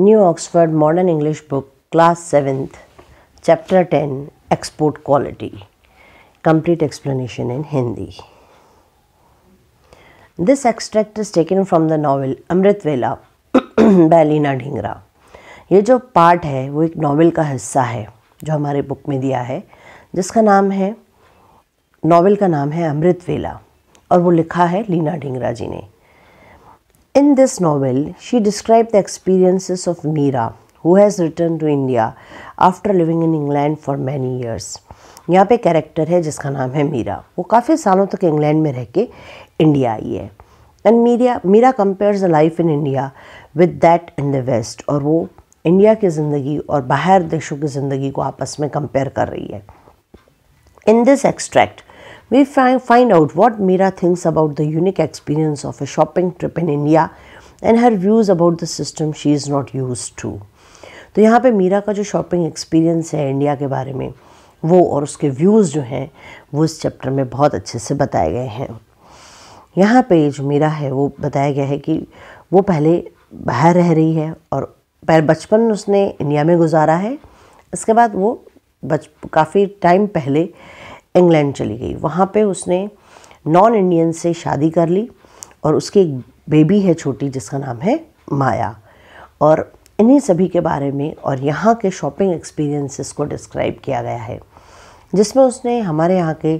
New Oxford modern English book class seventh chapter ten export quality complete explanation in Hindi this extract is taken from the novel Amrit Vela बैलिना ढिंगरा ये जो part है वो एक novel का हिस्सा है जो हमारे बुक में दिया है जिसका नाम है नावल का नाम है अमृत वेला और वो लिखा है लीना ढिंगरा जी ने In this novel, she described the experiences of Meera, who has returned to India after living in England for many years. यहाँ पे कैरेक्टर है जिसका नाम है मीरा वो काफ़ी सालों तक इंग्लैंड में रह के इंडिया आई है and Meera Meera compares the life in India with that in the west और वो इंडिया की ज़िंदगी और बाहर देशों की ज़िंदगी को आपस में कंपेयर कर रही है in this extract we find out what Meera thinks about the unique experience of a shopping trip in India and her views about the system she is not used to. तो यहाँ पे मीरा का जो shopping experience है India के बारे में वो और उसके व्यूज़ जो हैं वो इस चैप्टर में बहुत अच्छे से बताए गए हैं यहाँ पे जो मीरा है वो बताया गया है कि वो पहले बाहर रह रही है और पहले बचपन उसने इंडिया में गुजारा है इसके बाद वो बच काफ़ी टाइम पहले इंग्लैंड चली गई वहाँ पे उसने नॉन इंडियन से शादी कर ली और उसकी एक बेबी है छोटी जिसका नाम है माया और इन्हीं सभी के बारे में और यहाँ के शॉपिंग एक्सपीरियंसेस को डिस्क्राइब किया गया है जिसमें उसने हमारे यहाँ के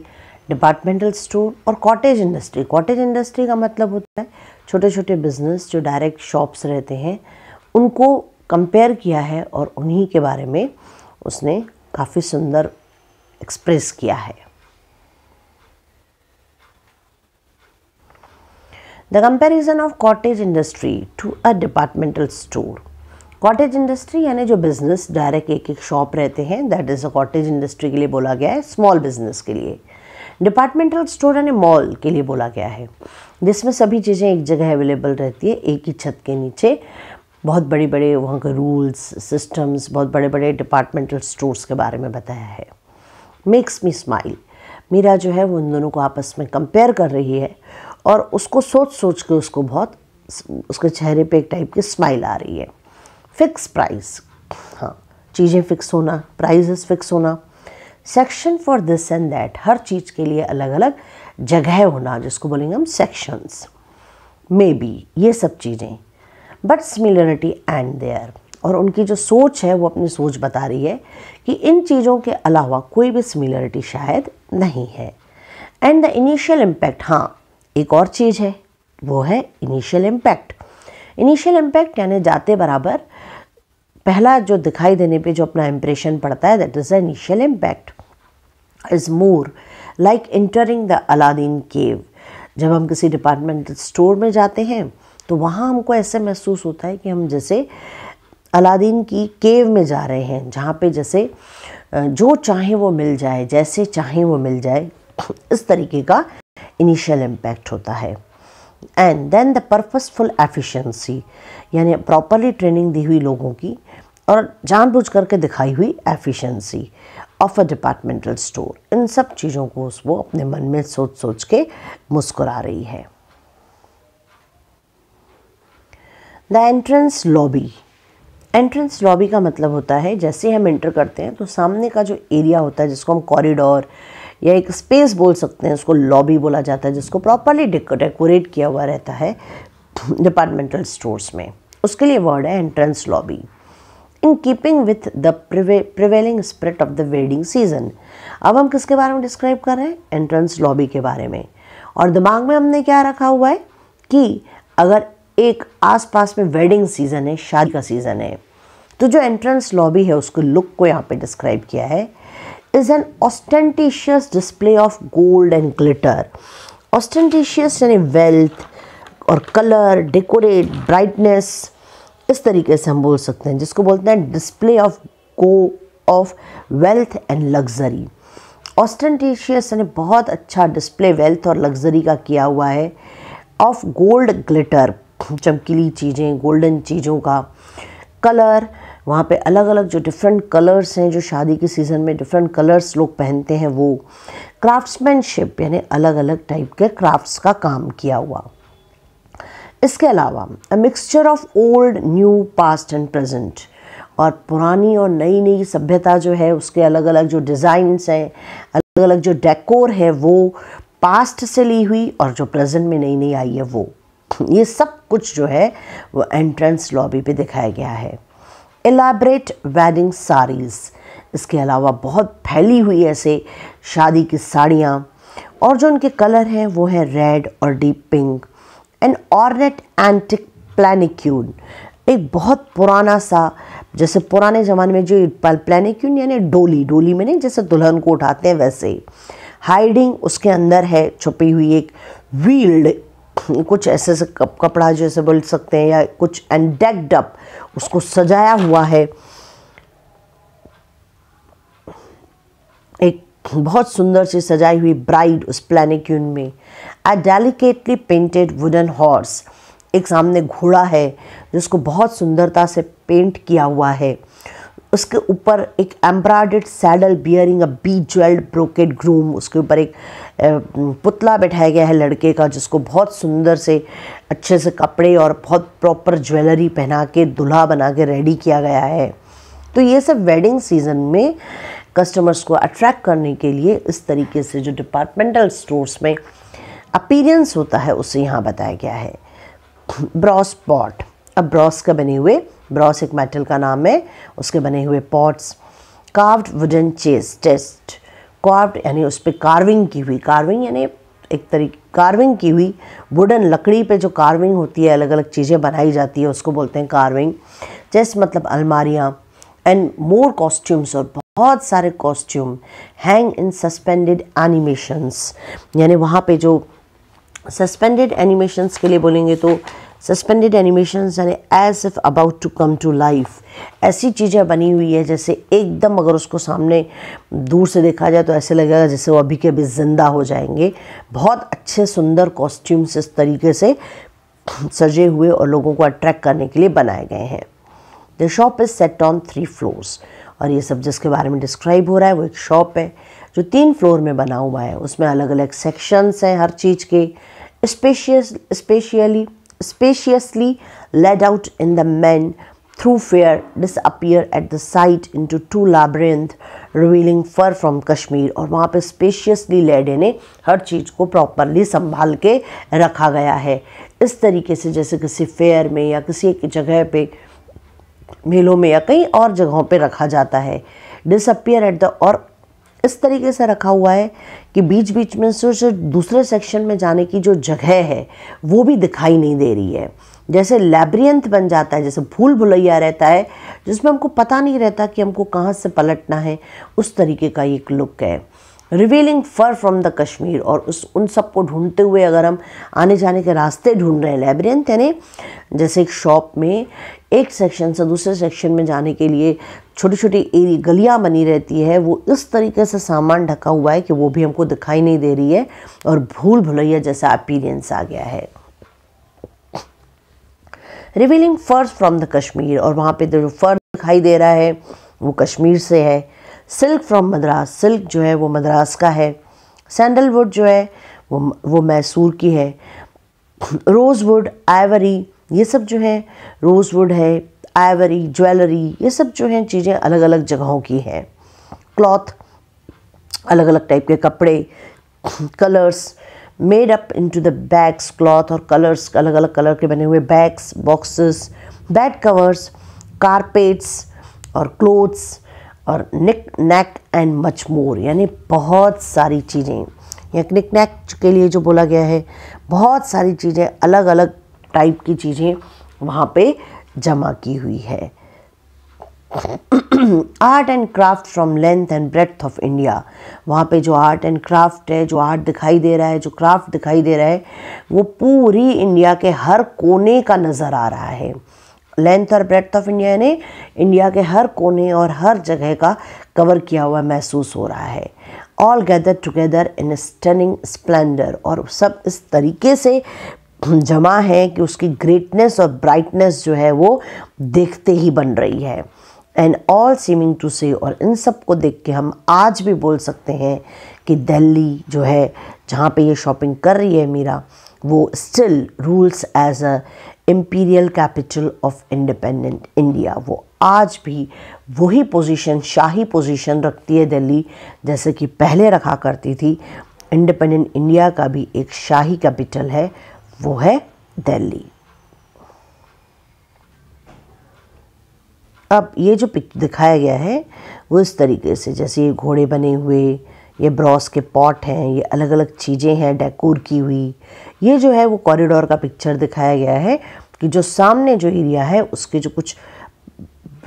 डिपार्टमेंटल स्टोर और कॉटेज इंडस्ट्री कॉटेज इंडस्ट्री का मतलब होता है छोटे छोटे बिजनेस जो डायरेक्ट शॉप्स रहते हैं उनको कंपेयर किया है और उन्हीं के बारे में उसने काफ़ी सुंदर एक्सप्रेस किया है The comparison of cottage industry to a departmental store. Cottage industry यानी जो बिज़नेस डायरेक्ट एक एक शॉप रहते हैं that is a cottage industry के लिए बोला गया है स्मॉल बिजनेस के लिए डिपार्टमेंटल स्टोर यानी मॉल के लिए बोला गया है जिसमें सभी चीज़ें एक जगह अवेलेबल रहती है एक ही छत के नीचे बहुत बड़े बड़े वहाँ के रूल्स सिस्टम्स बहुत बड़े बड़े डिपार्टमेंटल स्टोर्स के बारे में बताया है मेक्स मी स्माइल मीरा जो है वो उन दोनों को आपस में कंपेयर कर रही है और उसको सोच सोच के उसको बहुत उसके चेहरे पे एक टाइप की स्माइल आ रही है फिक्स प्राइस हाँ चीज़ें फिक्स होना प्राइजेस फिक्स होना section for this and that हर चीज़ के लिए अलग अलग जगह होना जिसको बोलेंगे हम सेक्शंस मे बी ये सब चीज़ें बट सिमिलरिटी एंड देयर और उनकी जो सोच है वो अपनी सोच बता रही है कि इन चीज़ों के अलावा कोई भी सिमिलरिटी शायद नहीं है एंड द इनिशियल इम्पैक्ट हाँ एक और चीज़ है वो है इनिशियल इम्पैक्ट इनिशियल इम्पैक्ट यानी जाते बराबर पहला जो दिखाई देने पे जो अपना इम्प्रेशन पड़ता है that is the initial impact is more like entering the Aladdin cave जब हम किसी डिपार्टमेंटल स्टोर में जाते हैं तो वहाँ हमको ऐसे महसूस होता है कि हम जैसे अलादीन की केव में जा रहे हैं जहाँ पे जैसे जो चाहे वो मिल जाए जैसे चाहे वो मिल जाए इस तरीके का इनिशियल इम्पैक्ट होता है and then the purposeful efficiency यानी प्रॉपरली ट्रेनिंग दी हुई लोगों की और जानबूझ करके दिखाई हुई efficiency of a departmental store इन सब चीज़ों को वो अपने मन में सोच सोच के मुस्कुरा रही है the entrance lobby entrance lobby का मतलब होता है जैसे हम इंटर करते हैं तो सामने का जो एरिया होता है जिसको हम कॉरिडोर या एक स्पेस बोल सकते हैं उसको लॉबी बोला जाता है जिसको प्रॉपरली डेकोरेट किया हुआ रहता है डिपार्टमेंटल स्टोर्स में उसके लिए वर्ड है entrance lobby in keeping with the prevailing spirit of the wedding season अब हम किसके बारे में डिस्क्राइब कर रहे हैं एंट्रेंस लॉबी के बारे में और दिमाग में हमने क्या रखा हुआ है कि अगर एक आसपास में वेडिंग सीज़न है शादी का सीज़न है तो जो एंट्रेंस लॉबी है उसको लुक को यहाँ पे डिस्क्राइब किया है is an ostentatious display of gold and glitter. Ostentatious यानी wealth और color, decorate, brightness इस तरीके से हम बोल सकते हैं जिसको बोलते हैं display of go of wealth and luxury ostentatious यानी बहुत अच्छा डिस्प्ले वेल्थ और लग्जरी का किया हुआ है ऑफ गोल्ड ग्लिटर चमकीली चीज़ें गोल्डन चीज़ों का कलर वहाँ पे अलग अलग जो डिफरेंट कलर्स हैं जो शादी के सीज़न में डिफरेंट कलर्स लोग पहनते हैं वो क्राफ्ट्समैनशिप यानी अलग अलग टाइप के क्राफ्ट्स का काम किया हुआ इसके अलावा a mixture of old new past and present और पुरानी और नई नई सभ्यता जो है उसके अलग अलग जो डिज़ाइंस हैं अलग अलग जो डेकोर है वो पास्ट से ली हुई और जो प्रेजेंट में नई नई आई है वो ये सब कुछ जो है वो एंट्रेंस लॉबी पे दिखाया गया है एलाबरेट वेडिंग साड़ीज़ इसके अलावा बहुत फैली हुई ऐसे शादी की साड़ियाँ और जो उनके कलर हैं वो है रेड और deep pink and ornate antique palanquin एक बहुत पुराना सा जैसे पुराने ज़माने में जो प्लानिक्यून यानी डोली डोली में नहीं जैसे दुल्हन को उठाते हैं वैसे हाइडिंग उसके अंदर है छुपी हुई एक व्हील्ड कुछ ऐसे ऐसे कप, कपड़ा जैसे बोल सकते हैं या कुछ एंडेक्ड अप उसको सजाया हुआ है एक बहुत सुंदर से सजाई हुई ब्राइड उस प्लेनिक्यून में a delicately painted wooden horse एक सामने घोड़ा है जिसको बहुत सुंदरता से पेंट किया हुआ है उसके ऊपर एक embroidered saddle bearing a bejewelled brocade groom उसके ऊपर एक पुतला बैठाया गया है लड़के का जिसको बहुत सुंदर से अच्छे से कपड़े और बहुत प्रॉपर ज्वेलरी पहना के दूल्हा बना के रेडी किया गया है तो ये सब वेडिंग सीज़न में कस्टमर्स को अट्रैक्ट करने के लिए इस तरीके से जो डिपार्टमेंटल स्टोर्स में अपीरेंस होता है उसे यहाँ बताया गया है ब्रॉस पॉट अब ब्रॉस का बने हुए ब्रॉस एक मेटल का नाम है उसके बने हुए pots carved wooden chess test carved यानी उस पर कार्विंग की हुई कार्विंग यानी एक तरीके कार्विंग की हुई वुडन लकड़ी पे जो कार्विंग होती है अलग अलग चीज़ें बनाई जाती है उसको बोलते हैं कार्विंग चेस्ट मतलब अलमारियाँ एंड मोर कॉस्ट्यूम्स और बहुत सारे costume hang in suspended animations यानी वहाँ पे जो सस्पेंडेड एनिमेशंस के लिए बोलेंगे तो सस्पेंडेड एनिमेशन यानी as if about to come to life ऐसी चीज़ें बनी हुई है जैसे एकदम अगर उसको सामने दूर से देखा जाए तो ऐसे लगेगा जैसे वो अभी के अभी ज़िंदा हो जाएंगे बहुत अच्छे सुंदर कॉस्ट्यूम्स इस तरीके से सजे हुए और लोगों को अट्रैक्ट करने के लिए बनाए गए हैं the shop is set on three floors और ये सब जिसके बारे में डिस्क्राइब हो रहा है वो एक शॉप है जो तीन फ्लोर में बना हुआ है उसमें अलग अलग सेक्शंस हैं हर चीज़ के spacious specially spaciously led out in the men through fear disappear at the sight into two labyrinth revealing fur from Kashmir और वहाँ पर spaciously लेडे इन्हें हर चीज़ को properly संभाल के रखा गया है इस तरीके से जैसे किसी fair में या किसी एक जगह पर मेलों में या कई और जगहों पर रखा जाता है disappear at the और इस तरीके से रखा हुआ है कि बीच बीच में से दूसरे सेक्शन में जाने की जो जगह है वो भी दिखाई नहीं दे रही है जैसे लैब्रियंथ बन जाता है जैसे भूल भुलैया रहता है जिसमें हमको पता नहीं रहता कि हमको कहाँ से पलटना है उस तरीके का एक लुक है revealing fur from the Kashmir और उस उन सबको ढूंढते हुए अगर हम आने जाने के रास्ते ढूंढ रहे हैं लेब्रेंथ यानी जैसे एक शॉप में एक सेक्शन से दूसरे सेक्शन में जाने के लिए छोटी छोटी एरी गलियाँ बनी रहती है वो इस तरीके से सामान ढका हुआ है कि वो भी हमको दिखाई नहीं दे रही है और भूल भुलैया जैसा अपीरियंस आ गया है रिवीलिंग फर्स फ्रॉम द कश्मीर और वहाँ पे तो जो फर्स दिखाई दे रहा है वो कश्मीर से है सिल्क फ्रॉम मद्रास सिल्क जो है वो मद्रास का है सैंडलवुड जो है वो वो मैसूर की है रोज़वुड आइवरी ये सब जो है रोज़वुड है आइवरी ज्वेलरी ये सब जो हैं चीज़ें अलग अलग जगहों की हैं क्लॉथ अलग अलग टाइप के कपड़े colours made up into the bags cloth और कलर्स अलग अलग कलर के बने हुए bags boxes bed covers carpets और क्लोथ्स और knick knack and much more यानी बहुत सारी चीज़ें या निक नैक के लिए जो बोला गया है बहुत सारी चीज़ें अलग अलग टाइप की चीज़ें वहाँ पे जमा की हुई है art and craft from length and breadth of India वहाँ पे जो आर्ट एंड क्राफ्ट है जो आर्ट दिखाई दे रहा है जो क्राफ्ट दिखाई दे रहा है वो पूरी इंडिया के हर कोने का नज़र आ रहा है लेंथ और ब्रेथ ऑफ इंडिया ने इंडिया के हर कोने और हर जगह का कवर किया हुआ महसूस हो रहा है all gather together in stunning splendour और सब इस तरीके से जमा है कि उसकी ग्रेटनेस और ब्राइटनेस जो है वो देखते ही बन रही है एंड ऑल सीमिंग टू से और इन सब को देख के हम आज भी बोल सकते हैं कि दिल्ली जो है जहाँ पे ये शॉपिंग कर रही है मीरा वो still rules as a imperial capital of independent India वो आज भी वही पोजीशन शाही पोजीशन रखती है दिल्ली जैसे कि पहले रखा करती थी इंडिपेंडेंट इंडिया का भी एक शाही कैपिटल है वो है दिल्ली अब ये जो पिक दिखाया गया है वो इस तरीके से जैसे ये घोड़े बने हुए ये ब्रॉस के पॉट हैं ये अलग अलग चीज़ें हैं डेकोर की हुई ये जो है वो कॉरिडोर का पिक्चर दिखाया गया है कि जो सामने जो एरिया है उसके जो कुछ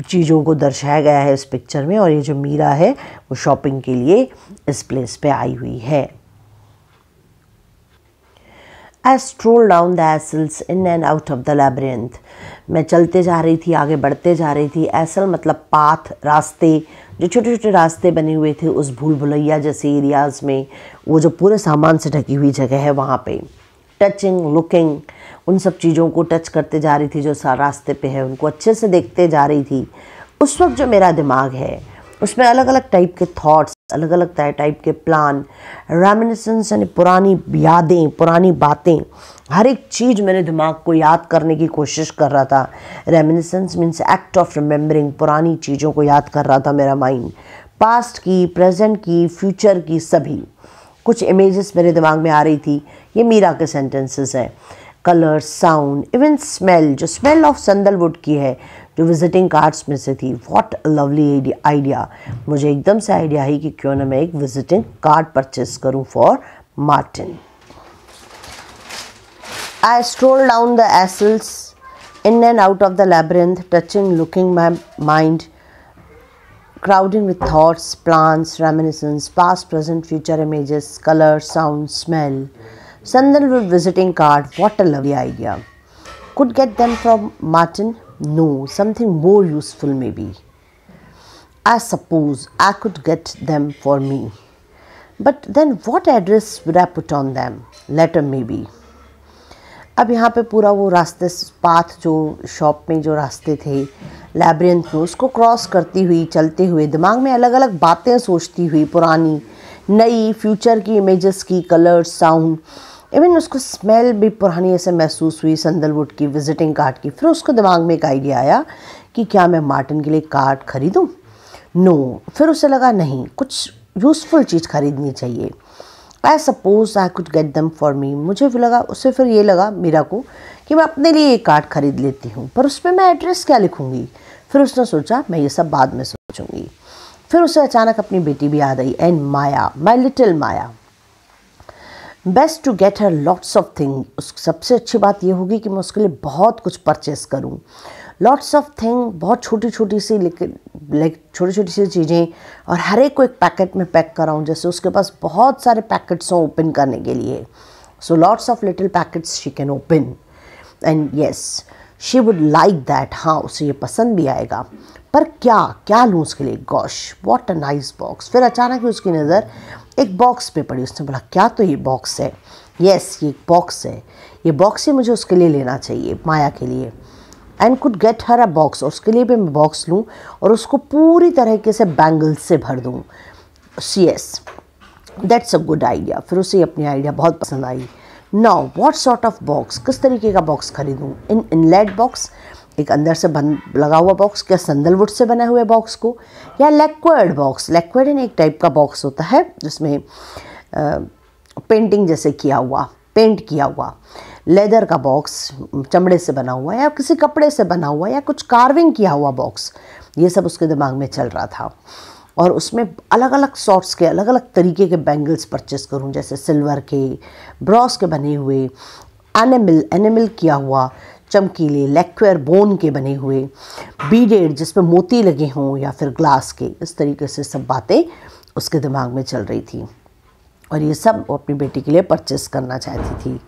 चीज़ों को दर्शाया गया है इस पिक्चर में और ये जो मीरा है वो शॉपिंग के लिए इस प्लेस पे आई हुई है I stroll down the aisles in and out of the labyrinth मैं चलते जा रही थी आगे बढ़ते जा रही थी एसल मतलब पाथ रास्ते जो छोटे छोटे रास्ते बने हुए थे उस भूल भुलैया जैसे एरियाज़ में वो जो पूरे सामान से ढकी हुई जगह है वहाँ पे टचिंग लुकिंग उन सब चीज़ों को टच करते जा रही थी जो रास्ते पे है उनको अच्छे से देखते जा रही थी उस वक्त जो मेरा दिमाग है उसमें अलग अलग टाइप के थॉट्स अलग अलग टाइप के प्लान रेमिनिसेंस यानी पुरानी यादें पुरानी बातें हर एक चीज़ मेरे दिमाग को याद करने की कोशिश कर रहा था reminiscence means act of remembering पुरानी चीज़ों को याद कर रहा था मेरा माइंड पास्ट की प्रेजेंट की फ्यूचर की सभी कुछ इमेजेस मेरे दिमाग में आ रही थी ये मीरा के सेंटेंसेस हैं कलर साउंड इवन स्मेल जो स्मेल ऑफ संदलवुड की है जो विजिटिंग कार्ड्स में से थी व्हाट अ लवली आइडिया मुझे एकदम से आइडिया आई कि क्यों ना मैं एक विजिटिंग कार्ड परचेस करूं for Martin I stroll down the aisles in and out of the labyrinth touching looking my mind crowding with thoughts plans reminiscence past present future images colour sound smell sandal visiting card what a lovely idea could get them from Martin No, something more useful maybe. I suppose I could get them for me. But then what address would I put on them? Letter maybe. अब यहाँ पे पूरा वो रास्ते path जो shop में जो रास्ते थे लैबरेंथ में उसको क्रॉस करती हुई चलते हुए दिमाग में अलग अलग बातें सोचती हुई पुरानी नई फ्यूचर की इमेजेस की कलर्स साउंड इवन उसको स्मेल भी पुरानी ऐसे महसूस हुई संदलवुड की विजिटिंग कार्ड की फिर उसको दिमाग में एक आइडिया आया कि क्या मैं मार्टिन के लिए कार्ड खरीदूँ नो no. फिर उसे लगा नहीं कुछ यूज़फुल चीज़ खरीदनी चाहिए आई सपोज आई कुछ गेट दम फॉर मी मुझे भी लगा उससे फिर ये लगा मीरा को कि मैं अपने लिए एक कार्ड खरीद लेती हूँ पर उस पर मैं एड्रेस क्या लिखूँगी फिर उसने सोचा मैं ये सब बाद में सोचूँगी फिर उसे अचानक अपनी बेटी भी याद आई and Maya my little Maya best to get her lots of thing सबसे अच्छी बात यह होगी कि मैं उसके लिए बहुत कुछ परचेस करूँ लॉट्स ऑफ थिंग बहुत छोटी छोटी सी लाइक छोटी छोटी सी चीज़ें और हर एक को एक पैकेट में पैक कराऊँ जैसे उसके पास बहुत सारे पैकेट्स हों ओपन करने के लिए so lots of little packets she can open and yes she would like that हाँ उसे ये पसंद भी आएगा पर क्या क्या लूँ उसके लिए gosh what a nice box फिर अचानक ही उसकी नज़र एक बॉक्स पे पड़ी उसने बोला क्या तो ये बॉक्स है यस ये एक बॉक्स है ये बॉक्स ही मुझे उसके लिए लेना चाहिए माया के लिए and could get her a box और उसके लिए भी मैं बॉक्स लूँ और उसको पूरी तरीके से बैंगल्स से भर दूँ सी एस दैट्स अ गुड आइडिया फिर उसे अपनी आइडिया बहुत पसंद आई now what sort of box किस तरीके का बॉक्स खरीदूँ इन इनलेट बॉक्स एक अंदर से बंद लगा हुआ बॉक्स क्या संदलवुड से बने हुए बॉक्स को या लेक्वर्ड बॉक्स लेक्वर्डन एक टाइप का बॉक्स होता है जिसमें पेंटिंग जैसे किया हुआ पेंट किया हुआ लेदर का बॉक्स चमड़े से बना हुआ या किसी कपड़े से बना हुआ या कुछ कार्विंग किया हुआ बॉक्स ये सब उसके दिमाग में चल रहा था और उसमें अलग अलग सॉर्ट्स के अलग अलग तरीके के बैंगल्स परचेस करूँ जैसे सिल्वर के ब्रॉस के बने हुए एनिमल एनिमल किया हुआ चमकीले लेक्वेयर बोन के बने हुए बीडेड जिसमें मोती लगे हों या फिर ग्लास के इस तरीके से सब बातें उसके दिमाग में चल रही थी और ये सब वो अपनी बेटी के लिए परचेस करना चाहती थी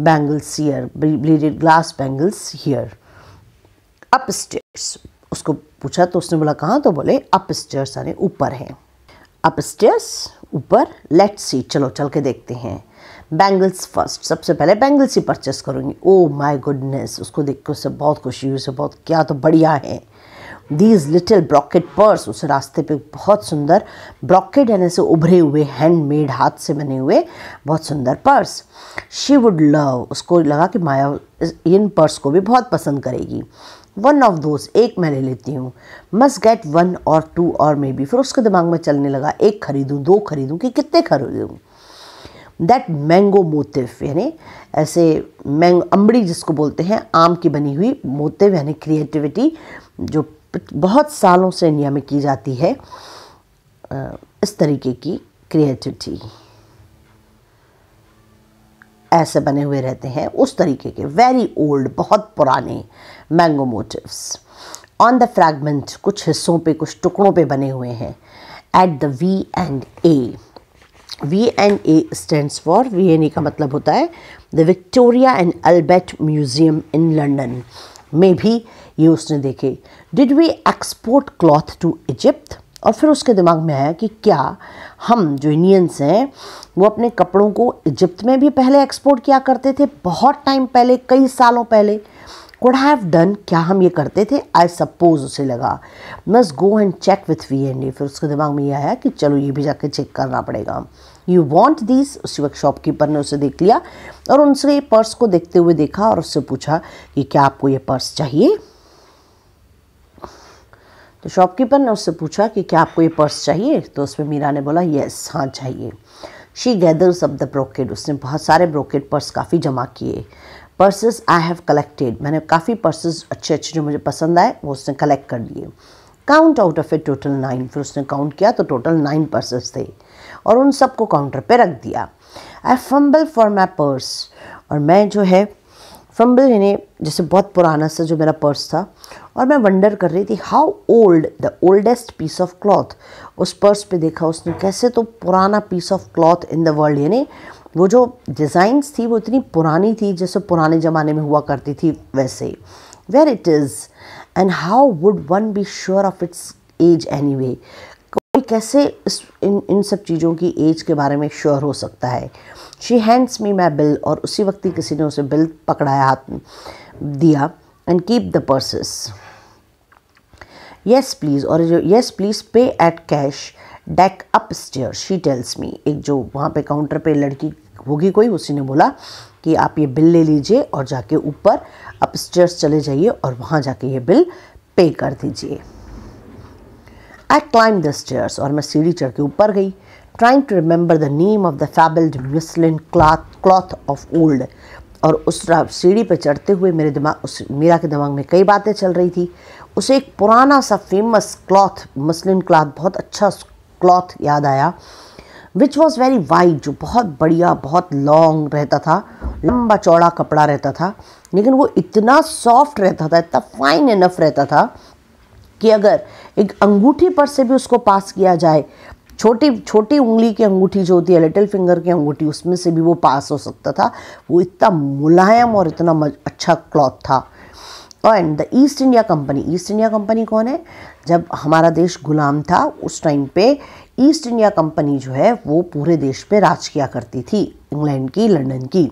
bangles here beaded glass bangles here upstairs उसको पूछा तो उसने बोला कहाँ तो बोले अप स्टेयर्स यानी ऊपर हैं अप स्टेयर्स ऊपर लेट्स सी चलो चल के देखते हैं बैंगल्स फर्स्ट सबसे पहले बैंगल्स ही परचेस करूँगी ओ माई गुडनेस उसको देख के उससे बहुत खुशी हुई उसे बहुत क्या तो बढ़िया है दीज लिटिल ब्रॉकेट पर्स उस रास्ते पे बहुत सुंदर ब्रॉकेट यानी से उभरे हुए हैंडमेड हाथ से बने हुए बहुत सुंदर पर्स शी वुड लव उसको लगा कि माया इन पर्स को भी बहुत पसंद करेगी वन ऑफ दोज एक मैं ले लेती हूँ मस्ट गेट वन और टू और मे बी फिर उसके दिमाग में चलने लगा एक खरीदूँ दो खरीदूँ कि कितने खरीदूँ दैट मैंगो मोटिव यानी ऐसे मैंग अम्बड़ी जिसको बोलते हैं आम की बनी हुई मोटिव यानी क्रिएटिविटी जो बहुत सालों से इंडिया में की जाती है इस तरीके की क्रिएटिविटी ऐसे बने हुए रहते हैं उस तरीके के वेरी ओल्ड बहुत पुराने mango motifs on the fragment कुछ हिस्सों पे कुछ टुकड़ों पे बने हुए हैं at the V and A V N A stands for V N A का मतलब होता है the Victoria and Albert museum in London में भी ये उसने देखे did we export cloth to Egypt और फिर उसके दिमाग में आया कि क्या हम जो इंडियंस हैं वो अपने कपड़ों को इजिप्त में भी पहले एक्सपोर्ट किया करते थे बहुत टाइम पहले कई सालों पहले कुड हैव डन क्या हम ये करते थे आई सपोज उसे लगा must go and check with V and फिर उसके दिमाग में ये आया कि चलो ये भी जाके चेक करना पड़ेगा यू वॉन्ट दिस उसी वक्त शॉपकीपर ने उसे देख लिया और उनसे पर्स को देखते हुए देखा और उससे पूछा कि क्या आपको ये पर्स चाहिए तो शॉपकीपर ने उससे पूछा कि क्या आपको ये पर्स चाहिए तो उसमें मीरा ने बोला येस हाँ चाहिए she gathers of the brocade उसने बहुत सारे ब्रोकेट पर्स काफ़ी जमा किए पर्सेस आई हैव कलेक्टेड मैंने काफ़ी पर्सेस अच्छे अच्छे जो मुझे पसंद आए वो उसने कलेक्ट कर लिए count out of a total nine फिर उसने काउंट किया तो टोटल नाइन पर्सेस थे और उन सबको काउंटर पे रख दिया I fumble for my purse और मैं जो है फम्बल यानी जैसे बहुत पुराना सा जो मेरा पर्स था और मैं वंडर कर रही थी how old the oldest piece of cloth उस पर्स पे देखा उसने कैसे तो पुराना piece of cloth in the world यानी वो जो डिज़ाइंस थी वो इतनी पुरानी थी जैसे पुराने ज़माने में हुआ करती थी वैसे where it is and how would one be sure of its age anyway कैसे इस इन इन सब चीज़ों की एज के बारे में श्योर हो सकता है she hands me my bill और उसी वक्त ही किसी ने उसे बिल पकड़ाया हाथ दिया and keep the purses yes please और जो yes please pay at cash desk upstairs she tells me एक जो वहाँ पे काउंटर पे लड़की होगी कोई उसी ने बोला कि आप ये बिल ले लीजिए और जाके ऊपर अप चले जाइए और वहाँ जाके ये बिल पे कर दीजिए आई क्लाइम द स्टेयर्स और मैं सीढ़ी चढ़ के ऊपर गई trying to remember the name of the fabled muslin cloth cloth of old और उस सीढ़ी पर चढ़ते हुए मेरे दिमाग उस मीरा के दिमाग में कई बातें चल रही थी उसे एक पुराना सा फेमस क्लॉथ मसलिन क्लॉथ बहुत अच्छा क्लॉथ याद आया विच वॉज़ वेरी वाइड जो बहुत बढ़िया बहुत लॉन्ग रहता था लंबा चौड़ा कपड़ा रहता था लेकिन वो इतना सॉफ्ट रहता था इतना फाइन इनफ रहता था कि अगर एक अंगूठी पर से भी उसको पास किया जाए छोटी छोटी उंगली की अंगूठी जो होती है लिटिल फिंगर की अंगूठी उसमें से भी वो पास हो सकता था वो इतना मुलायम और इतना अच्छा क्लॉथ था and the East India Company East India Company कौन है जब हमारा देश गुलाम था उस टाइम पे ईस्ट इंडिया कंपनी जो है वो पूरे देश पे राज किया करती थी इंग्लैंड की लंदन की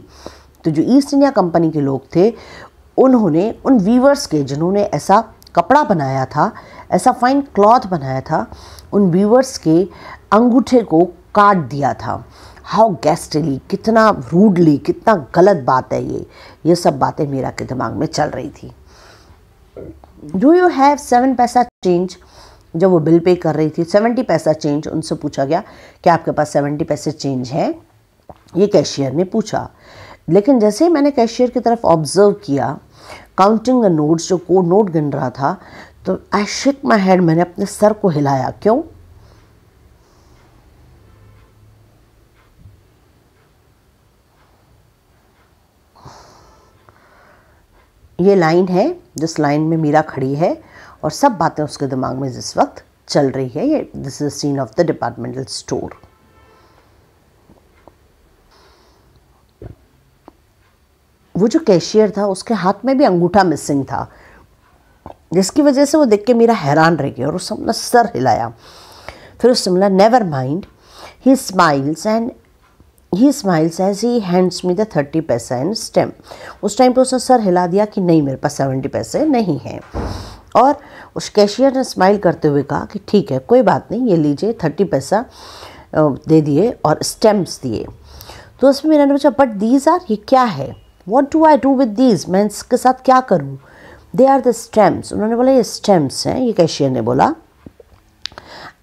तो जो ईस्ट इंडिया कंपनी के लोग थे उन्होंने उन वीवर्स के जिन्होंने ऐसा कपड़ा बनाया था ऐसा फाइन क्लॉथ बनाया था उन व्यूवर्स के अंगूठे को काट दिया था हाउ गेस्टली कितना रूडली कितना गलत बात है ये ये सब बातें मेरा के दिमाग में चल रही थी do you have seven paisa change जब वो बिल पे कर रही थी सेवेंटी पैसा चेंज उनसे पूछा गया कि आपके पास सेवेंटी पैसे चेंज है ये कैशियर ने पूछा लेकिन जैसे ही मैंने कैशियर की तरफ ऑब्ज़र्व किया काउंटिंग द नोट्स जो कोड नोट गिन रहा था तो आई शेक माई हेड मैंने अपने सर को हिलाया क्यों ये लाइन है जिस लाइन में मीरा खड़ी है और सब बातें उसके दिमाग में जिस वक्त चल रही है ये this is scene of the departmental store वो जो कैशियर था उसके हाथ में भी अंगूठा मिसिंग था जिसकी वजह से वो देख के मेरा हैरान रह गया और उसने अपना सर हिलाया फिर उस बोला never mind he smiles and he smiles as he hands me the thirty paisa and stamp उस टाइम पर उसने सर हिला दिया कि नहीं मेरे पास सेवेंटी पैसे नहीं हैं और उस कैशियर ने स्माइल करते हुए कहा कि ठीक है कोई बात नहीं ये लीजिए थर्टी पैसा दे दिए और स्टेम्प्स दिए तो उसमें मैंने पूछा बट दीज आर ये क्या है what do I do with these मैं इसके साथ क्या करूँ दे आर द स्टेम्स उन्होंने बोला ये स्टेम्स हैं ये कैशियर ने बोला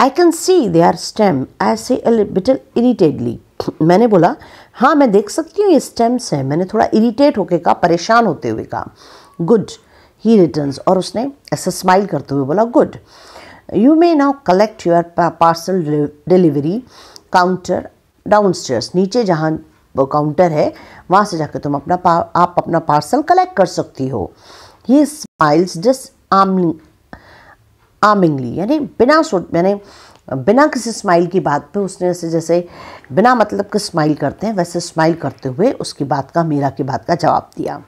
I can see they are stamp I say little इरीटेडली मैंने बोला हाँ मैं देख सकती हूँ ये स्टेम्स हैं मैंने थोड़ा इरीटेट होके कहा परेशान होते हुए कहा गुड ही रिटर्न्स और उसने ऐसा स्माइल करते हुए बोला good you may now collect your parcel delivery counter downstairs नीचे जहाँ काउंटर है वहाँ से जाकर तुम अपना आप अपना पार्सल कलेक्ट कर सकती हो he smiles disarming armingly यानी बिना सोच यानी बिना किसी स्माइल की बात पे उसने ऐसे जैसे बिना मतलब के स्माइल करते हैं वैसे स्माइल करते हुए उसकी बात का मीरा की बात का जवाब दिया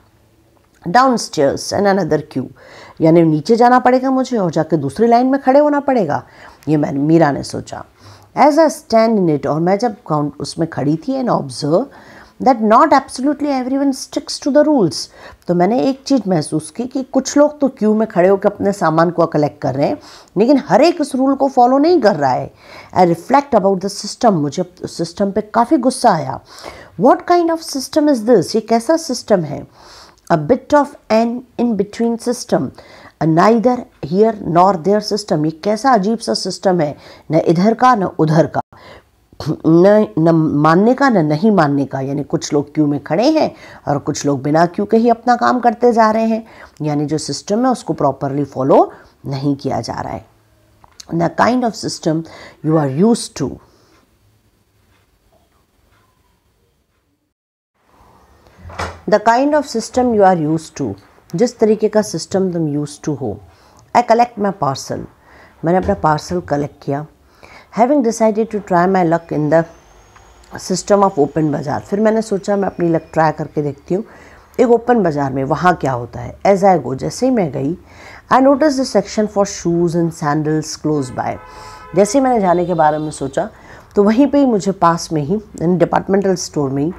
downstairs and another queue यानी नीचे जाना पड़ेगा मुझे और जाके दूसरी लाइन में खड़े होना पड़ेगा ये मैंने मीरा ने सोचा as a stand in it और मैं जब काउंट उसमें खड़ी थी and observe that not absolutely everyone sticks to the rules तो मैंने एक चीज़ महसूस की कि कुछ लोग तो क्यू में खड़े होकर अपने सामान को कलेक्ट कर रहे हैं लेकिन हर एक उस रूल को फॉलो नहीं कर रहा है I reflect about the system मुझे सिस्टम पे काफ़ी गुस्सा आया what kind of system is this ये कैसा सिस्टम है a bit of an in between system neither here nor there system ये कैसा अजीब सा सिस्टम है न इधर का न उधर का न, न मानने का न नहीं मानने का यानी कुछ लोग क्यों में खड़े हैं और कुछ लोग बिना क्यों के ही अपना काम करते जा रहे हैं यानी जो सिस्टम है उसको प्रॉपरली फॉलो नहीं किया जा रहा है the kind of system you are used to the kind of system you are used to जिस तरीके का सिस्टम तुम यूज टू हो आई कलेक्ट माई पार्सल मैंने अपना पार्सल कलेक्ट किया having decided to try my luck in the system of open bazaar फिर मैंने सोचा मैं अपनी लक ट्राई करके देखती हूँ एक ओपन बाज़ार में वहाँ क्या होता है एज आई गो जैसे ही मैं गई I notice the section for shoes and sandals close by जैसे ही मैंने जाने के बारे में सोचा तो वहीं पे ही मुझे पास में ही यानी डिपार्टमेंटल स्टोर में ही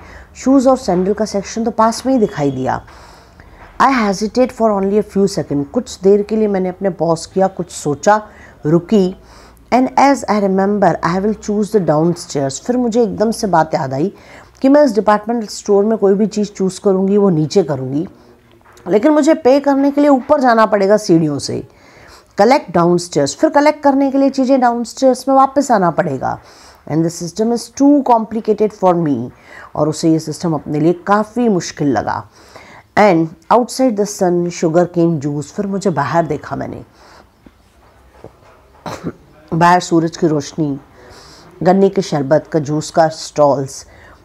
शूज़ और सैंडल का सेक्शन तो पास में ही दिखाई दिया I hesitate for only a few second कुछ देर के लिए मैंने अपने पॉज किया कुछ सोचा रुकी and as I remember I will choose the downstairs फिर मुझे एकदम से बात याद आई कि मैं इस डिपार्टमेंट स्टोर में कोई भी चीज़ चूज़ करूँगी वो नीचे करूँगी लेकिन मुझे पे करने के लिए ऊपर जाना पड़ेगा सीढ़ियों से कलेक्ट डाउन स्टेयर्स फिर कलेक्ट करने के लिए चीज़ें डाउन स्टेयर्स में वापस आना पड़ेगा and the system is too complicated for me और उसे ये सिस्टम अपने लिए काफ़ी मुश्किल लगा and outside the sun sugar cane juice फिर मुझे बाहर देखा मैंने बाहर सूरज की रोशनी गन्ने के शरबत का जूस का स्टॉल्स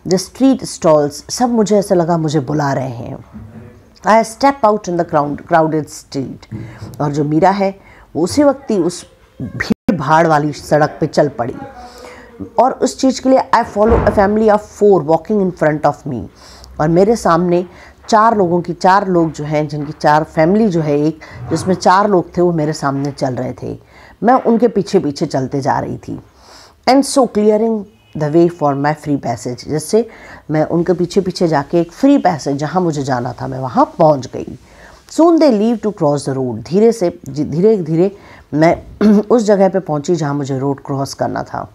द स्ट्रीट स्टॉल्स सब मुझे ऐसा लगा मुझे बुला रहे हैं I step out in the crowd crowded street और जो मीरा है वो उसी वक्त ही उस भीड़ भाड़ वाली सड़क पे चल पड़ी और उस चीज़ के लिए I follow a family of four walking in front of me और मेरे सामने चार लोगों की चार लोग जो हैं जिनकी चार फैमिली जो है एक जिसमें चार लोग थे वो मेरे सामने चल रहे थे मैं उनके पीछे पीछे चलते जा रही थी and so clearing the way for my free passage जिससे मैं उनके पीछे पीछे जाके एक फ्री पैसेज जहाँ मुझे जाना था मैं वहाँ पहुँच गई soon they leave to cross the road धीरे से धीरे धीरे मैं उस जगह पे पहुँची जहाँ मुझे रोड क्रॉस करना था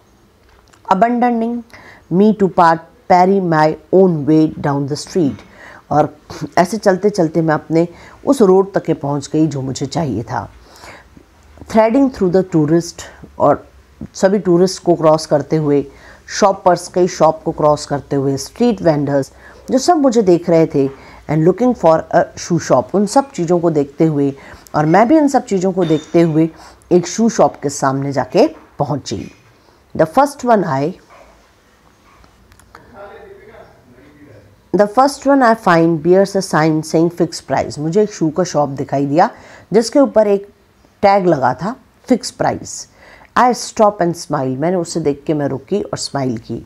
abandoning me to part parry my own way down the street और ऐसे चलते चलते मैं अपने उस रोड तक के पहुँच गई जो मुझे चाहिए था थ्रेडिंग थ्रू द टूरिस्ट और सभी टूरिस्ट को क्रॉस करते हुए शॉपर्स कई शॉप को क्रॉस करते हुए स्ट्रीट वेंडर्स जो सब मुझे देख रहे थे and looking for a shoe shop उन सब चीज़ों को देखते हुए और मैं भी इन सब चीज़ों को देखते हुए एक शू शॉप के सामने जाके पहुंची the first one I the first one I find bears a sign saying fix price मुझे एक शू का शॉप दिखाई दिया जिसके ऊपर एक टैग लगा था fix price I stop and smile मैंने उसे देख के मैं रुकी और स्माइल की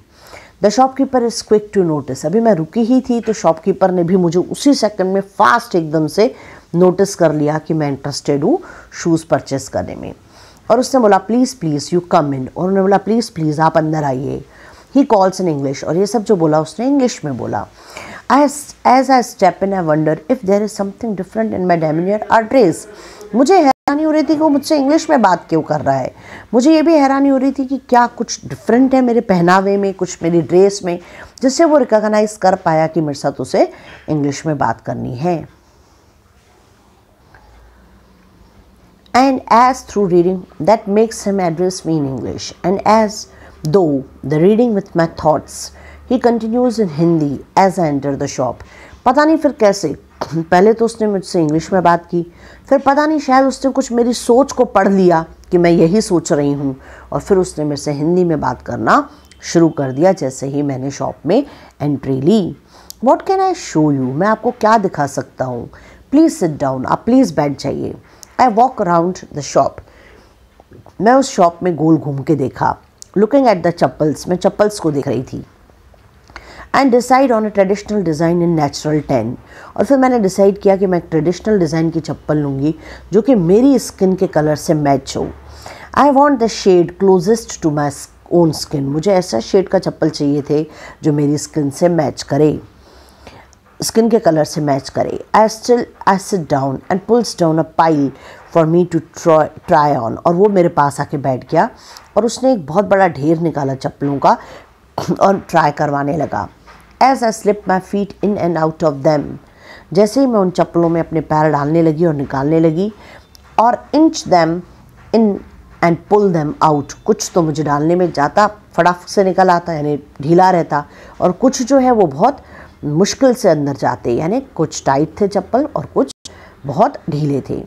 the shopkeeper is quick to notice अभी मैं रुकी ही थी तो शॉपकीपर ने भी मुझे उसी सेकंड में फास्ट एकदम से नोटिस कर लिया कि मैं इंटरेस्टेड हूँ शूज़ परचेस करने में और उसने बोला please please you come in और उन्होंने बोला प्लीज़ प्लीज़ आप अंदर आइए ही कॉल्स इन इंग्लिश और ये सब जो बोला उसने इंग्लिश में बोला as I step in I wonder if there is something different in my demeanour or dress मुझे है हैरानी हो रही थी कि वो मुझसे इंग्लिश में बात क्यों कर रहा है मुझे ये भी हैरानी हो रही थी कि क्या कुछ डिफरेंट है मेरे पहनावे में कुछ मेरी ड्रेस में जिससे वो रिकॉग्नाइज कर पाया कि मेरे साथ उसे इंग्लिश में बात करनी है and as through reading that makes him address me in English and as though the reading with my thoughts he continues in Hindi as I enter the shop पता नहीं फिर कैसे पहले तो उसने मुझसे इंग्लिश में बात की फिर पता नहीं शायद उसने कुछ मेरी सोच को पढ़ लिया कि मैं यही सोच रही हूँ और फिर उसने मेरे से हिंदी में बात करना शुरू कर दिया जैसे ही मैंने शॉप में एंट्री ली what can I show you मैं आपको क्या दिखा सकता हूँ प्लीज़ सिट डाउन आप प्लीज़ बैठ जाइए I walk around the shop मैं उस शॉप में गोल घूम के देखा लुकिंग एट द चप्पल्स मैं चप्पल्स को देख रही थी and decide on a traditional design in natural tan और फिर मैंने डिसाइड किया कि मैं ट्रेडिशनल डिज़ाइन की चप्पल लूँगी जो कि मेरी स्किन के कलर से मैच हो I want the shade closest to my own skin मुझे ऐसा शेड का चप्पल चाहिए थे जो मेरी स्किन से मैच करे स्किन के कलर से मैच करे I still I sit down and pulls down a pile for me to try on और वो मेरे पास आके बैठ गया और उसने एक बहुत बड़ा ढेर निकाला चप्पलों का और ट्राई करवाने लगा as I slip my feet in and out of them जैसे ही मैं उन चप्पलों में अपने पैर डालने लगी और निकालने लगी और inch them in and pull them out कुछ तो मुझे डालने में जाता फटाफट से निकल आता यानी ढीला रहता और कुछ जो है वो बहुत मुश्किल से अंदर जाते यानी कुछ टाइट थे चप्पल और कुछ बहुत ढीले थे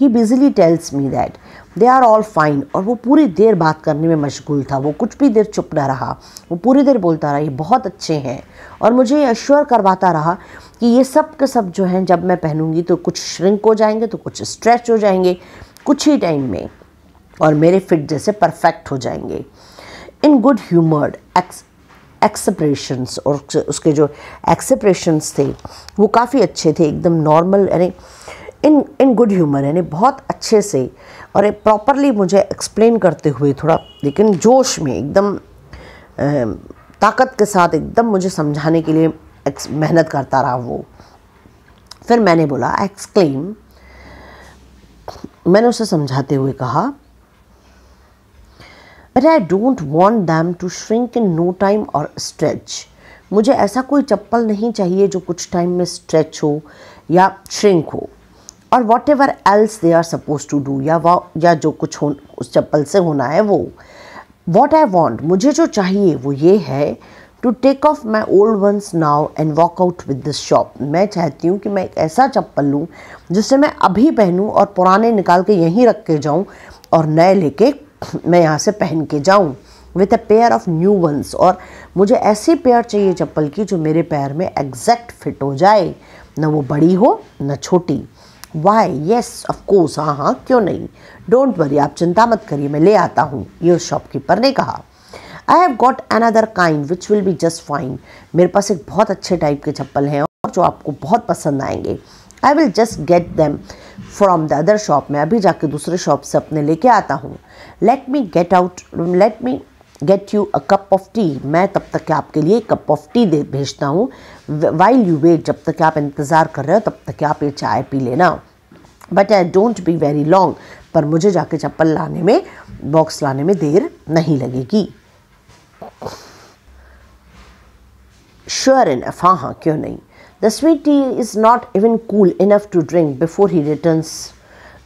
ही बिजली tells me that they are all fine और वो पूरी देर बात करने में मशगूल था वो कुछ भी देर चुप ना रहा वो पूरी देर बोलता रहा ये बहुत अच्छे हैं और मुझे अश्योर करवाता रहा कि ये सब के सब जो हैं जब मैं पहनूंगी तो कुछ श्रिंक हो जाएंगे तो कुछ स्ट्रेच हो जाएंगे कुछ ही टाइम में और मेरे फिट जैसे परफेक्ट हो जाएंगे in good humoured ex expressions और उसके जो एक्सप्रेशंस थे वो काफ़ी अच्छे थे एकदम नॉर्मल यानी इन इन गुड ह्यूमर यानी बहुत अच्छे से और प्रॉपरली मुझे एक्सप्लेन करते हुए थोड़ा लेकिन जोश में एकदम ताकत के साथ एकदम मुझे समझाने के लिए मेहनत करता रहा वो फिर मैंने बोला एक्सक्लेम मैंने उसे समझाते हुए कहा but I don't want them to shrink in no time और स्ट्रेच मुझे ऐसा कोई चप्पल नहीं चाहिए जो कुछ टाइम में स्ट्रेच हो या श्रिंक हो और whatever else they are suppose to do या या जो कुछ हो उस चप्पल से होना है वो वॉट आई वॉन्ट मुझे जो चाहिए वो ये है to take off my old ones now and walk out with this shop मैं चाहती हूँ कि मैं एक ऐसा चप्पल लूँ जिससे मैं अभी पहनूँ और पुराने निकाल के यहीं रख के जाऊँ और नए लेके मैं यहाँ से पहन के जाऊँ with a pair of new ones और मुझे ऐसी पेयर चाहिए चप्पल की जो मेरे पैर में एग्जैक्ट फिट हो जाए ना वो बड़ी हो ना छोटी वाई येस ऑफकोर्स हाँ हाँ क्यों नहीं डोंट वरी आप चिंता मत करिए मैं ले आता हूँ ये उस शॉपकीपर ने कहा I have got another kind which will be just fine मेरे पास एक बहुत अच्छे टाइप के चप्पल हैं और जो आपको बहुत पसंद आएंगे I will just get them from the other shop मैं अभी जाके दूसरे शॉप से अपने लेके आता हूँ let me get out let me get you a cup of tea मैं तब तक आपके लिए कप ऑफ टी दे भेजता हूँ वाइल यू वेट जब तक आप इंतज़ार कर रहे हो तब तक आप ये चाय पी लेना but I don't be very long पर मुझे जाके चप्पल लाने में बॉक्स लाने में देर नहीं लगेगी श्योर इन हाँ हाँ क्यों नहीं the sweet tea is not even cool enough to drink before he returns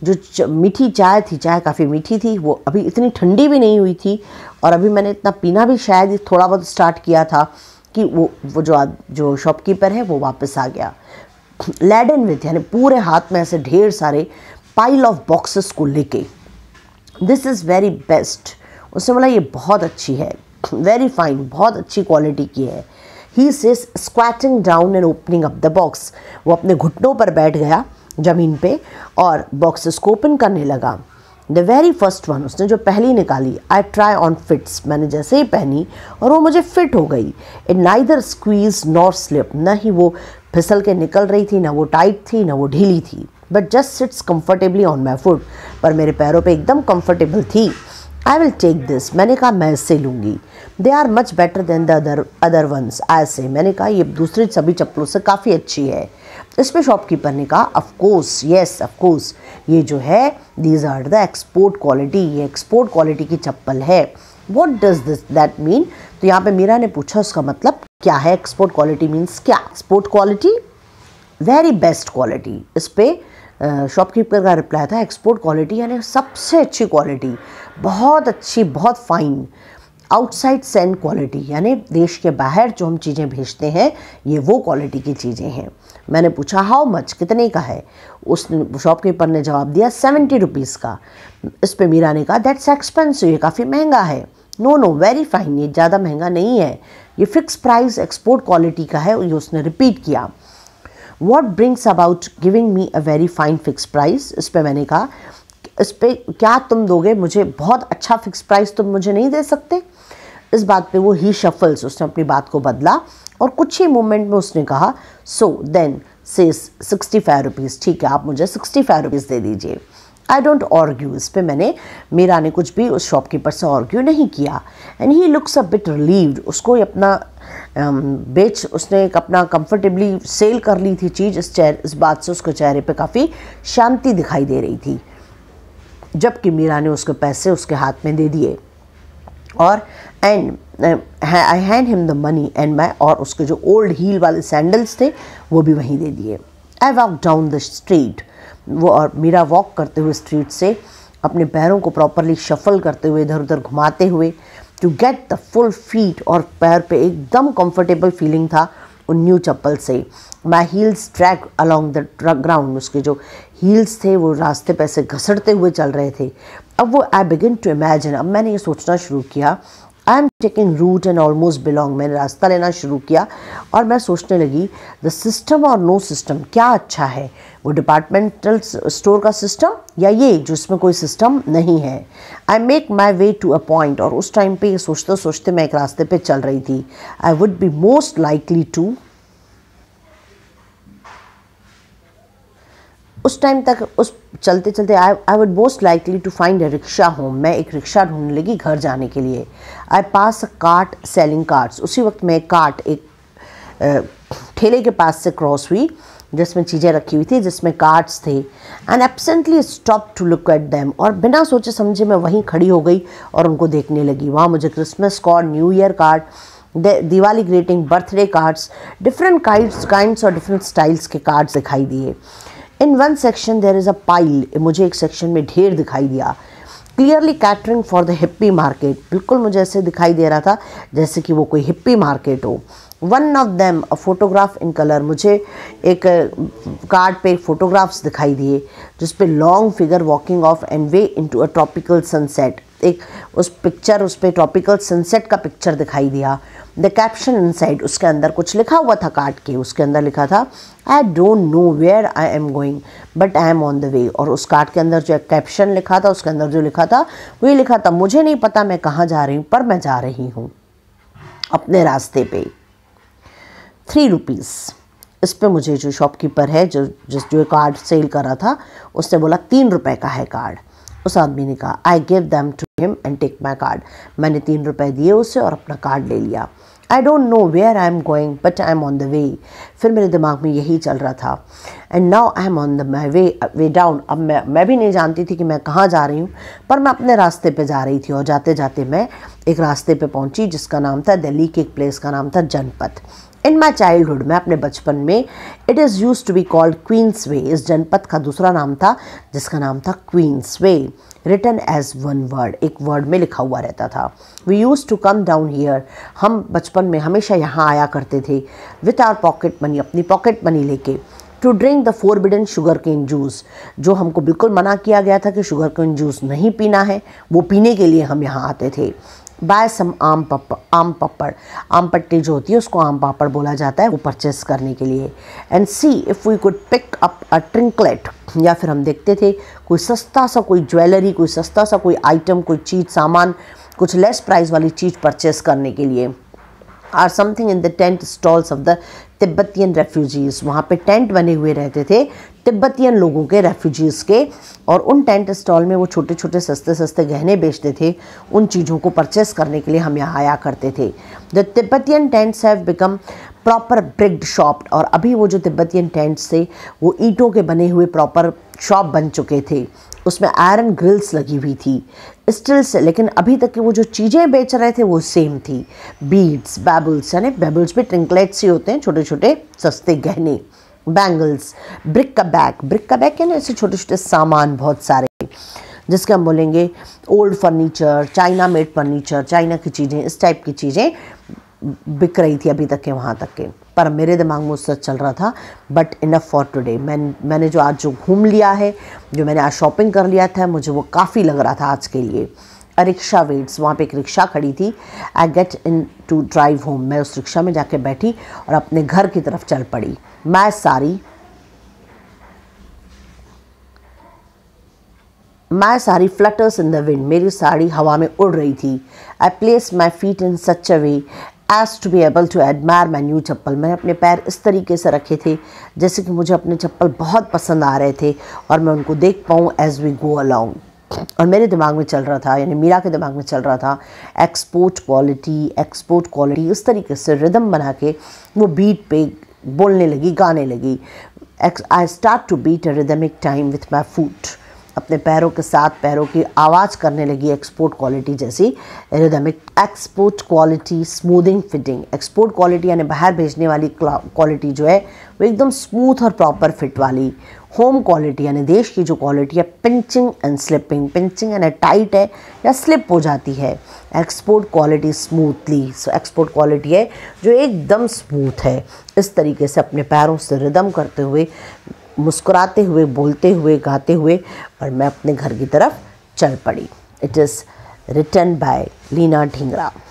जो मीठी चाय थी चाय काफ़ी मीठी थी वो अभी इतनी ठंडी भी नहीं हुई थी और अभी मैंने इतना पीना भी शायद थोड़ा बहुत स्टार्ट किया था कि वो वो जो जो शॉपकीपर है वो वापस आ गया लेडन विथ यानी पूरे हाथ में ऐसे ढेर सारे पाइल ऑफ बॉक्सेस को लेके दिस इज़ वेरी बेस्ट उसने बोला ये बहुत अच्छी है वेरी फाइन बहुत अच्छी क्वालिटी की है he says squatting down and opening up the box वो अपने घुटनों पर बैठ गया ज़मीन पे और बॉक्सेस को ओपन करने लगा द वेरी फर्स्ट वन उसने जो पहली निकाली आई ट्राई ऑन फिट्स मैंने जैसे ही पहनी और वो मुझे फिट हो गई it neither squeeze nor slip ना ही वो फिसल के निकल रही थी ना वो टाइट थी ना वो ढीली थी but just sits comfortably on my foot पर मेरे पैरों पे एकदम कम्फर्टेबल थी आई विल टेक दिस मैंने कहा मैं इससे लूँगी they are much better than the other other ones I say मैंने कहा ये दूसरे सभी चप्पलों से काफ़ी अच्छी है इस पर शॉपकीपर ने कहा अफकोर्स येस अफकोर्स ये जो है these are the export quality ये एक्सपोर्ट क्वालिटी की चप्पल है what does this that mean तो यहाँ पे मीरा ने पूछा उसका मतलब क्या है एक्सपोर्ट क्वालिटी मीन्स क्या export quality very best quality इस पर शॉपकीपर का रिप्लाई था एक्सपोर्ट क्वालिटी यानी सबसे अच्छी क्वालिटी बहुत अच्छी बहुत फाइन आउटसाइड सेंड क्वालिटी यानी देश के बाहर जो हम चीज़ें भेजते हैं ये वो क्वालिटी की चीज़ें हैं मैंने पूछा हाउ मच कितने का है उस शॉपकीपर ने जवाब दिया सेवेंटी रुपीज़ का इस पे मीरा ने कहा दैट्स एक्सपेंसिव ये काफ़ी महंगा है नो नो वेरी फाइन ये ज़्यादा महंगा नहीं है ये फिक्स प्राइस एक्सपोर्ट क्वालिटी का है ये उसने रिपीट किया what brings about giving me a very fine fix price इस पर मैंने कहा इस पर क्या तुम दोगे मुझे बहुत अच्छा फिक्स प्राइस तुम मुझे नहीं दे सकते इस बात पे वो ही शफल्स उसने अपनी बात को बदला और कुछ ही मोमेंट में उसने कहा so then say sixty five rupees ठीक है आप मुझे सिक्सटी फाइव रुपीज़ दे दीजिए आई डोंट ऑर्ग्यू इस पर मैंने मीरा ने कुछ भी उस शॉपकीपर से ऑर्ग्यू नहीं किया and he looks a bit relieved उसको अपना बेच um, उसने एक अपना कंफर्टेबली सेल कर ली थी चीज़ इस चेहरे इस बात से उसके चेहरे पे काफ़ी शांति दिखाई दे रही थी जबकि मीरा ने उसके पैसे उसके हाथ में दे दिए और and I hand him the money and मैं और उसके जो ओल्ड हील वाले सैंडल्स थे वो भी वहीं दे दिए I walk down the street वो और मेरा वॉक करते हुए स्ट्रीट से अपने पैरों को प्रॉपरली शफल करते हुए इधर उधर घुमाते हुए to get the full feet और पैर पे एकदम कंफर्टेबल फीलिंग था उन न्यू चप्पल से my heels track along the ground उसके जो हील्स थे वो रास्ते पे ऐसे घसटते हुए चल रहे थे अब वो आई बिगिन टू इमेजिन अब मैंने ये सोचना शुरू किया I am taking route and almost belong मैंने रास्ता लेना शुरू किया और मैं सोचने लगी द सिस्टम और नो सिस्टम क्या अच्छा है वो डिपार्टमेंटल स्टोर का सिस्टम या ये जो इसमें कोई सिस्टम नहीं है I make my way to a point और उस टाइम पे सोचते सोचते मैं एक रास्ते पे चल रही थी I would be most likely to उस टाइम तक उस चलते चलते I I would most likely to find a rickshaw home मैं एक रिक्शा ढूंढने लगी घर जाने के लिए I pass a cart selling carts उसी वक्त मैं कार्ट एक ठेले के पास से क्रॉस हुई जिसमें चीज़ें रखी हुई थी जिसमें कार्ड्स थे and absently stop to look at them और बिना सोचे समझे मैं वहीं खड़ी हो गई और उनको देखने लगी वहाँ मुझे Christmas card New Year card Diwali greeting birthday cards different kinds और डिफरेंट स्टाइल्स के कार्ड्स दिखाई दिए in one section there is a pile मुझे एक सेक्शन में ढेर दिखाई दिया clearly catering for the hippie market बिल्कुल मुझे ऐसे दिखाई दे रहा था जैसे कि वो कोई हिप्पी मार्केट हो one of them a photograph in colour मुझे एक कार्ड uh, पे फोटोग्राफ्स दिखाई दिए जिस पे long figure walking off and way into a tropical sunset एक उस पिक्चर उस पर ट्रॉपिकल सनसेट का पिक्चर दिखाई दिया द कैप्शन इन साइड उसके अंदर कुछ लिखा हुआ था काट के उसके अंदर लिखा था I don't know where I am going but I am on the way और उस कार्ड के अंदर जो कैप्शन लिखा था उसके अंदर जो लिखा था वो ये लिखा था मुझे नहीं पता मैं कहाँ जा रही हूँ पर मैं जा रही हूँ अपने रास्ते पे थ्री रुपीज़ इस पर मुझे जो शॉपकीपर है जो जिस जो कार्ड सेल कर रहा था उसने बोला तीन रुपए का है कार्ड उस आदमी ने कहा I give them to him and take my card मैंने तीन रुपए दिए उसे और अपना कार्ड ले लिया I don't know where I am going but I am on the way फिर मेरे दिमाग में यही चल रहा था and now I am on the my way way down अब मैं मैं भी नहीं जानती थी कि मैं कहाँ जा रही हूँ पर मैं अपने रास्ते पर जा रही थी और जाते जाते मैं एक रास्ते पर पहुँची जिसका नाम था दिल्ली के एक प्लेस का नाम था जनपथ इन माई चाइल्डहुड में अपने बचपन में it is use to be called Queensway इस जनपद का दूसरा नाम था जिसका नाम था Queensway return as one word एक वर्ड में लिखा हुआ रहता था we use to come down here हम बचपन में हमेशा यहाँ आया करते थे विथ आर पॉकेट मनी अपनी पॉकेट मनी लेके to drink the forbidden sugar cane juice जो हमको बिल्कुल मना किया गया था कि शुगर केन जूस नहीं पीना है वो पीने के लिए हम यहाँ आते थे बाय सम आम पप आम पापड़ आम पट्टी जो होती है उसको आम पापड़ बोला जाता है वो परचेस करने के लिए and see if we could pick up a trinket या फिर हम देखते थे कोई सस्ता सा कोई ज्वेलरी कोई सस्ता सा कोई आइटम कोई चीज़ सामान कुछ लेस प्राइस वाली चीज़ परचेस करने के लिए or something in the tent stalls of the Tibetan refugees वहाँ पे टेंट बने हुए रहते थे तिब्बतियन लोगों के रेफ्यूजीज़ के और उन टेंट स्टॉल में वो छोटे छोटे सस्ते सस्ते गहने बेचते थे उन चीज़ों को परचेस करने के लिए हम यहाँ आया करते थे the Tibetan tents have become proper bricked shop और अभी वो जो तिब्बतियन टेंट्स थे वो ईंटों के बने हुए प्रॉपर शॉप बन चुके थे उसमें आयरन ग्रिल्स लगी हुई थी स्टिल से लेकिन अभी तक की वो जो चीज़ें बेच रहे थे वो सेम थी बीड्स बैबल्स यानी बैबल्स भी ट्रिंकलेट्स ही होते हैं छोटे छोटे सस्ते गहने बैंगल्स ब्रिक का बैग ब्रिक का बैग क्या ना ऐसे छोटे छोटे सामान बहुत सारे जिसके हम बोलेंगे old furniture China made furniture China की चीज़ें इस टाइप की चीज़ें बिक रही थी अभी तक के वहाँ तक के पर मेरे दिमाग में उस सच चल रहा था बट इनफ फॉर टुडे मैं मैंने जो आज जो घूम लिया है जो मैंने आज शॉपिंग कर लिया था मुझे वो काफ़ी लग रहा था आज के लिए अ रिक्शा वेट्स वहाँ पे एक रिक्शा खड़ी थी I get in to drive home मैं उस रिक्शा में जाके बैठी और अपने घर की तरफ चल पड़ी मैं सारी my sari flutters in the wind मेरी साड़ी हवा में उड़ रही थी I place my feet in such a way as to be able to admire my new chappal मैंने अपने पैर इस तरीके से रखे थे जैसे कि मुझे अपने चप्पल बहुत पसंद आ रहे थे और मैं उनको देख पाऊँ एज वी गो अलाउंग और मेरे दिमाग में चल रहा था यानी मीरा के दिमाग में चल रहा था एक्सपोर्ट क्वालिटी एक्सपोर्ट क्वालिटी उस तरीके से रिदम बना के वो बीट पे बोलने लगी गाने लगी I start to beat a rhythmic time with my foot अपने पैरों के साथ पैरों की आवाज़ करने लगी एक्सपोर्ट क्वालिटी जैसी rhythmic export quality smoothing fitting export quality यानी बाहर भेजने वाली क्वालिटी जो है वो एकदम स्मूथ और प्रॉपर फिट वाली होम क्वालिटी यानी देश की जो क्वालिटी है पिंचिंग एंड स्लिपिंग पिंचिंग यानी टाइट है या स्लिप हो जाती है export quality smoothly so export quality है जो एकदम स्मूथ है इस तरीके से अपने पैरों से रिदम करते हुए मुस्कुराते हुए बोलते हुए गाते हुए और मैं अपने घर की तरफ चल पड़ी it is written by Leena Dhingra